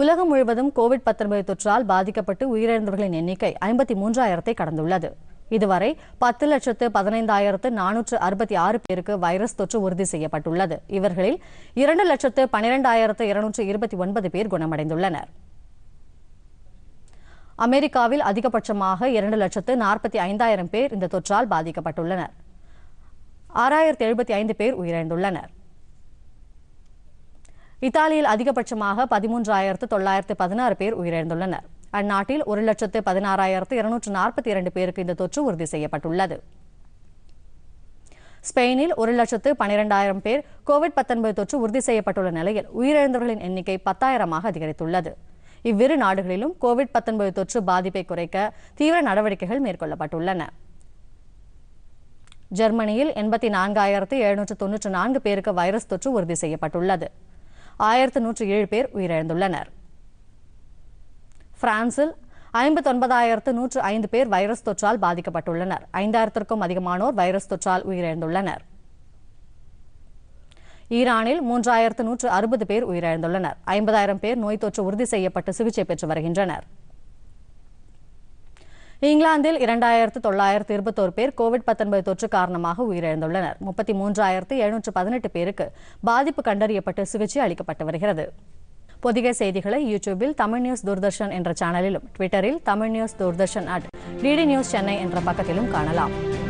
உலகம் முழுவதும் கோவிட் பத்தொன்பது தொற்றால் பாதிக்கப்பட்டு உயிரிழந்தவர்களின் எண்ணிக்கை ஐம்பத்தி மூன்றாயிரத்தை கடந்துள்ளது இதுவரை பத்து லட்சத்து பதினைந்தாயிரத்து நானூற்று அறுபத்தி ஆறு பேருக்கு வைரஸ் தொற்று உறுதி செய்யப்பட்டுள்ளது இவர்களில் இரண்டு லட்சத்து பனிரெண்டாயிரத்து இருநூற்று இருபத்தி ஒன்பது பேர் குணமடைந்துள்ளனர் அமெரிக்காவில் அதிகபட்சமாக இரண்டு லட்சத்து நாற்பத்தி ஐந்தாயிரம் பேர் இந்த தொற்றால் பாதிக்கப்பட்டுள்ளனர் ஆறாயிரத்து எழுபத்தி ஐந்து பேர் உயிரிழந்துள்ளனர் இத்தாலியில் அதிகபட்சமாக பதிமூன்றாயிரத்து தொள்ளாயிரத்து பதினாறு பேர் உயிரிழந்துள்ளனர் அந்நாட்டில் ஒரு லட்சத்து பதினாறாயிரத்து இருநூற்று நாற்பத்தி இரண்டு பேருக்கு இந்த தொற்று உறுதி செய்யப்பட்டுள்ளது ஸ்பெயினில் ஒரு லட்சத்து பனிரெண்டாயிரம் பேர் கோவிட் பத்தொன்பது தொற்று உறுதி செய்யப்பட்டுள்ள நிலையில் உயிரிழந்தவர்களின் எண்ணிக்கை பத்தாயிரமாக அதிகரித்துள்ளது இவ்விரு நாடுகளிலும் கோவிட் தொற்று பாதிப்பை குறைக்க தீவிர நடவடிக்கைகள் மேற்கொள்ளப்பட்டுள்ளன ஜெர்மனியில் எண்பத்தி நான்காயிரத்து எழுநூற்று தொன்னூற்று நான்கு பேருக்கு வைரஸ் தொற்று உறுதி செய்யப்பட்டுள்ளது ஆயிரத்து நூற்றி ஏழு பேர் உயிரிழந்துள்ளனர் பிரான்சில் ஐம்பத்தி ஒன்பதாயிரத்து நூற்று ஐந்து பேர் வைரஸ் தொற்றால் பாதிக்கப்பட்டுள்ளனர் ஐந்தாயிரத்திற்கும் அதிகமானோர் வைரஸ் தொற்றால் உயிரிழந்துள்ளனர் ஈரானில் மூன்றாயிரத்து நூற்று அறுபது பேர் உயிரிழந்துள்ளனர் ஐம்பதாயிரம் பேர் நோய் தொற்று உறுதி செய்யப்பட்டு சிகிச்சை பெற்று வருகின்றனர் இங்கிலாந்தில் இரண்டாயிரத்து தொள்ளாயிரத்து இருபத்தோரு பேர் கோவிட் பத்தொன்பது தொற்று காரணமாக உயிரிழந்துள்ளனர் முப்பத்தி மூன்றாயிரத்து எழுநூற்று பதினெட்டு பேருக்கு பாதிப்பு கண்டறியப்பட்டு சிகிச்சை அளிக்கப்பட்டு வருகிறது புதிய செய்திகளை யூடியூபில் தமிழ் நியூஸ் தூர்தர்ஷன் என்ற சேனலிலும் ட்விட்டரில் Tamil news Doordarshan at DD news Chennai என்ற பக்கத்திலும் காணலாம்